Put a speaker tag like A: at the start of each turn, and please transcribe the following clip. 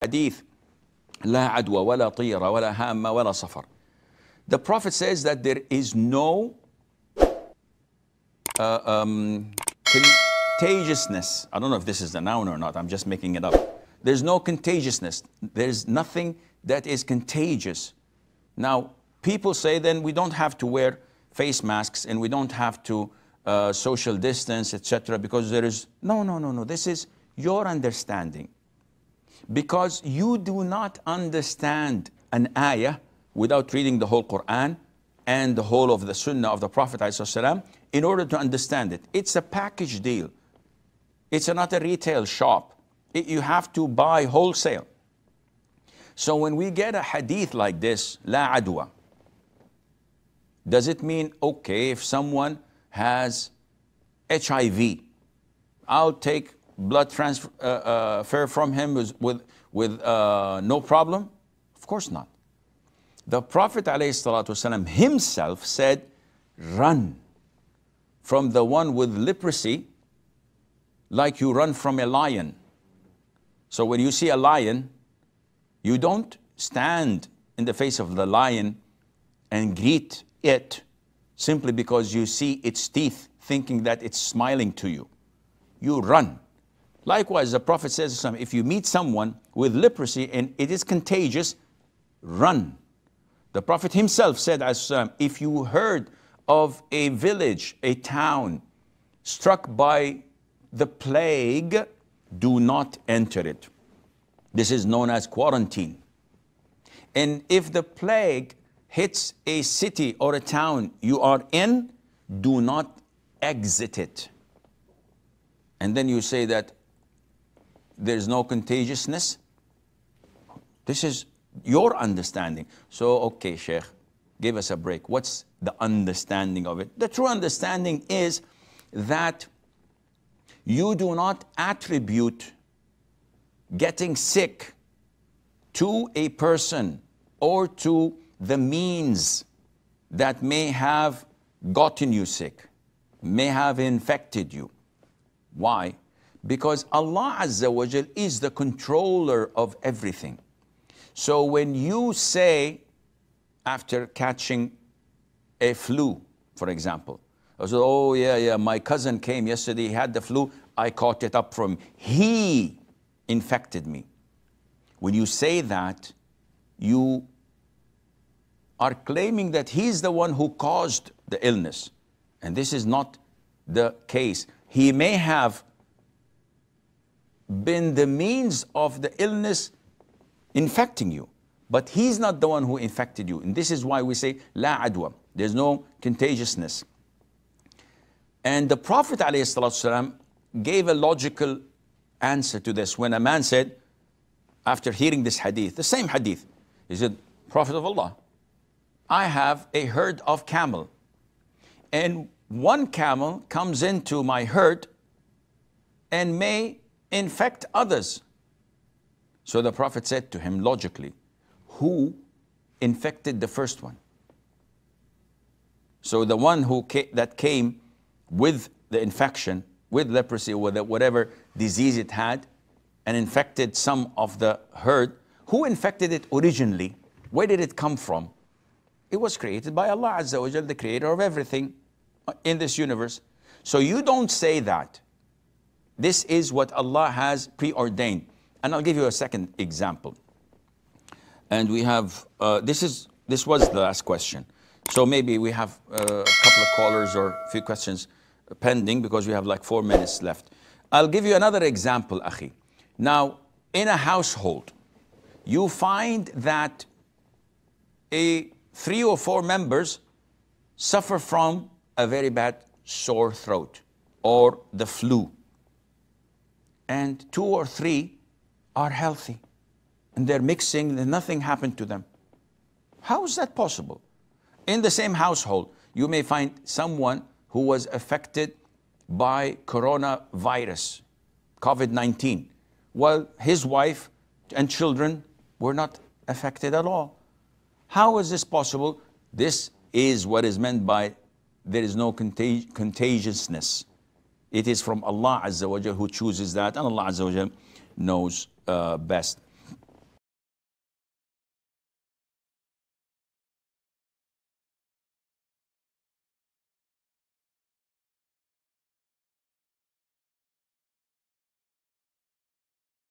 A: hadith, لا عدوى ولا طيرة ولا هامة ولا صفر. The Prophet says that there is no uh, um, contagiousness. I don't know if this is a noun or not. I'm just making it up. There's no contagiousness. There's nothing that is contagious. Now, people say then we don't have to wear face masks and we don't have to uh, social distance, etc., because there is no, no, no, no. This is your understanding. Because you do not understand an ayah without reading the whole Quran and the whole of the Sunnah of the Prophet ﷺ in order to understand it. It's a package deal. It's not a retail shop. It, you have to buy wholesale. So when we get a hadith like this, la adwa, does it mean, okay, if someone has HIV, I'll take blood transfer uh, uh, from him with, with, with uh, no problem? Of course not. The Prophet والسلام, himself said, run from the one with leprosy like you run from a lion. So when you see a lion, you don't stand in the face of the lion and greet it simply because you see its teeth thinking that it's smiling to you. You run. Likewise, the Prophet says to him, if you meet someone with leprosy and it is contagious, run. The Prophet himself said, um, if you heard of a village, a town struck by the plague, do not enter it. This is known as quarantine. And if the plague hits a city or a town you are in, do not exit it. And then you say that there's no contagiousness. This is your understanding. So, okay, Sheikh, give us a break. What's the understanding of it? The true understanding is that you do not attribute getting sick to a person or to the means that may have gotten you sick, may have infected you. Why? Because Allah Azza wa Jal is the controller of everything. So when you say, after catching a flu, for example, I said, oh yeah, yeah, my cousin came yesterday, he had the flu, I caught it up from him. He infected me. When you say that, you are claiming that he's the one who caused the illness. And this is not the case. He may have been the means of the illness infecting you. But he's not the one who infected you. And this is why we say, La عدوى. There's no contagiousness. And the Prophet ﷺ gave a logical answer to this when a man said, after hearing this hadith, the same hadith, he said, Prophet of Allah, I have a herd of camel. And one camel comes into my herd and may infect others. So the Prophet said to him logically, Who infected the first one? So the one who ca that came with the infection, with leprosy or whatever disease it had, and infected some of the herd, who infected it originally? Where did it come from? It was created by Allah Azza wa Jal, the creator of everything in this universe. So you don't say that this is what Allah has preordained. And I'll give you a second example. And we have, uh, this, is, this was the last question. So maybe we have uh, a couple of callers or a few questions pending because we have like four minutes left. I'll give you another example, Akhi. Now, in a household, you find that a three or four members suffer from a very bad sore throat or the flu and two or three are healthy and they're mixing and nothing happened to them. How is that possible? In the same household, you may find someone who was affected by coronavirus, COVID 19, while his wife and children were not affected at all. How is this possible? This is what is meant by there is no contag contagiousness. It is from Allah Azza wa Jal who chooses that, and Allah Azza wa Jal knows uh, best.